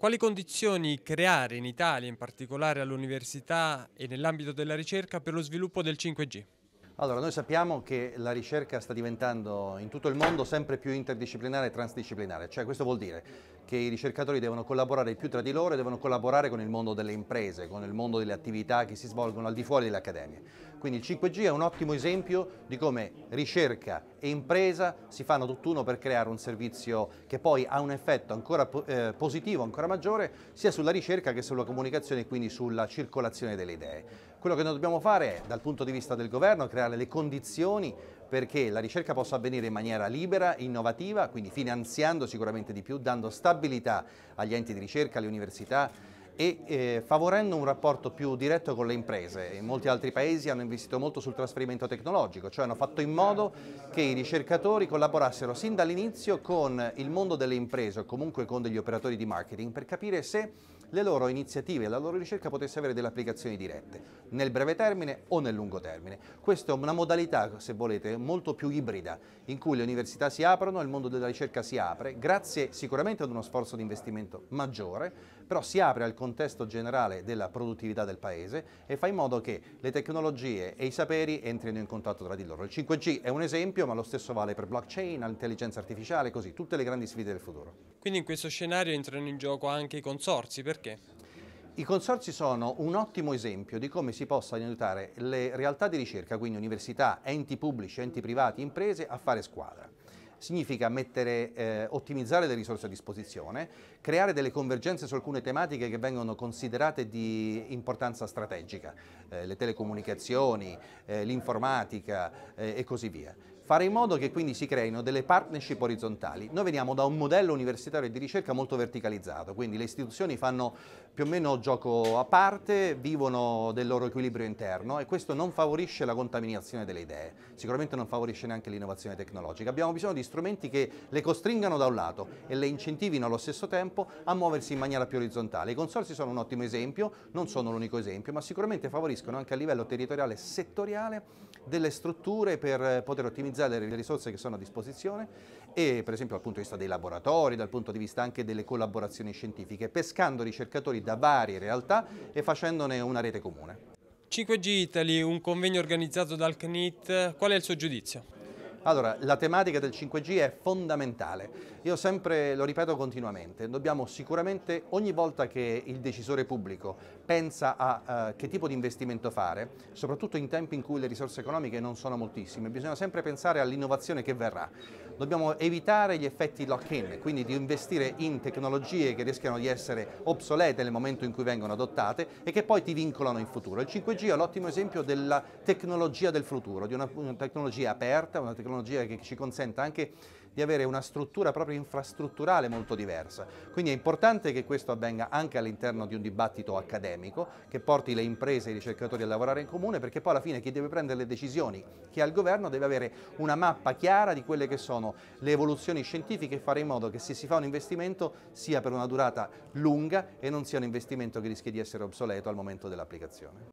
Quali condizioni creare in Italia, in particolare all'università e nell'ambito della ricerca, per lo sviluppo del 5G? Allora, noi sappiamo che la ricerca sta diventando in tutto il mondo sempre più interdisciplinare e transdisciplinare, cioè questo vuol dire che i ricercatori devono collaborare più tra di loro e devono collaborare con il mondo delle imprese, con il mondo delle attività che si svolgono al di fuori delle accademie. Quindi il 5G è un ottimo esempio di come ricerca e impresa si fanno tutt'uno per creare un servizio che poi ha un effetto ancora eh, positivo, ancora maggiore, sia sulla ricerca che sulla comunicazione e quindi sulla circolazione delle idee. Quello che noi dobbiamo fare è, dal punto di vista del governo, creare le condizioni perché la ricerca possa avvenire in maniera libera, innovativa, quindi finanziando sicuramente di più, dando stabilità agli enti di ricerca, alle università, e eh, favorendo un rapporto più diretto con le imprese. In molti altri paesi hanno investito molto sul trasferimento tecnologico, cioè hanno fatto in modo che i ricercatori collaborassero sin dall'inizio con il mondo delle imprese o comunque con degli operatori di marketing per capire se le loro iniziative e la loro ricerca potesse avere delle applicazioni dirette, nel breve termine o nel lungo termine. Questa è una modalità, se volete, molto più ibrida, in cui le università si aprono, il mondo della ricerca si apre, grazie sicuramente ad uno sforzo di investimento maggiore, però si apre al contesto generale della produttività del paese e fa in modo che le tecnologie e i saperi entrino in contatto tra di loro. Il 5G è un esempio, ma lo stesso vale per blockchain, l'intelligenza artificiale, così, tutte le grandi sfide del futuro. Quindi in questo scenario entrano in gioco anche i consorzi, perché? I consorzi sono un ottimo esempio di come si possano aiutare le realtà di ricerca, quindi università, enti pubblici, enti privati, imprese, a fare squadra significa mettere, eh, ottimizzare le risorse a disposizione, creare delle convergenze su alcune tematiche che vengono considerate di importanza strategica, eh, le telecomunicazioni, eh, l'informatica eh, e così via fare in modo che quindi si creino delle partnership orizzontali. Noi veniamo da un modello universitario e di ricerca molto verticalizzato, quindi le istituzioni fanno più o meno gioco a parte, vivono del loro equilibrio interno e questo non favorisce la contaminazione delle idee, sicuramente non favorisce neanche l'innovazione tecnologica. Abbiamo bisogno di strumenti che le costringano da un lato e le incentivino allo stesso tempo a muoversi in maniera più orizzontale. I consorsi sono un ottimo esempio, non sono l'unico esempio, ma sicuramente favoriscono anche a livello territoriale e settoriale delle strutture per eh, poter ottimizzare utilizzare le risorse che sono a disposizione e per esempio dal punto di vista dei laboratori, dal punto di vista anche delle collaborazioni scientifiche, pescando ricercatori da varie realtà e facendone una rete comune. 5G Italy, un convegno organizzato dal CNIT, qual è il suo giudizio? Allora, la tematica del 5G è fondamentale. Io sempre lo ripeto continuamente, dobbiamo sicuramente ogni volta che il decisore pubblico pensa a eh, che tipo di investimento fare, soprattutto in tempi in cui le risorse economiche non sono moltissime, bisogna sempre pensare all'innovazione che verrà. Dobbiamo evitare gli effetti lock-in, quindi di investire in tecnologie che rischiano di essere obsolete nel momento in cui vengono adottate e che poi ti vincolano in futuro. Il 5G è l'ottimo esempio della tecnologia del futuro, di una, una tecnologia aperta, una tecnologia tecnologia che ci consenta anche di avere una struttura proprio infrastrutturale molto diversa. Quindi è importante che questo avvenga anche all'interno di un dibattito accademico che porti le imprese e i ricercatori a lavorare in comune perché poi alla fine chi deve prendere le decisioni, chi ha il governo deve avere una mappa chiara di quelle che sono le evoluzioni scientifiche e fare in modo che se si fa un investimento sia per una durata lunga e non sia un investimento che rischia di essere obsoleto al momento dell'applicazione.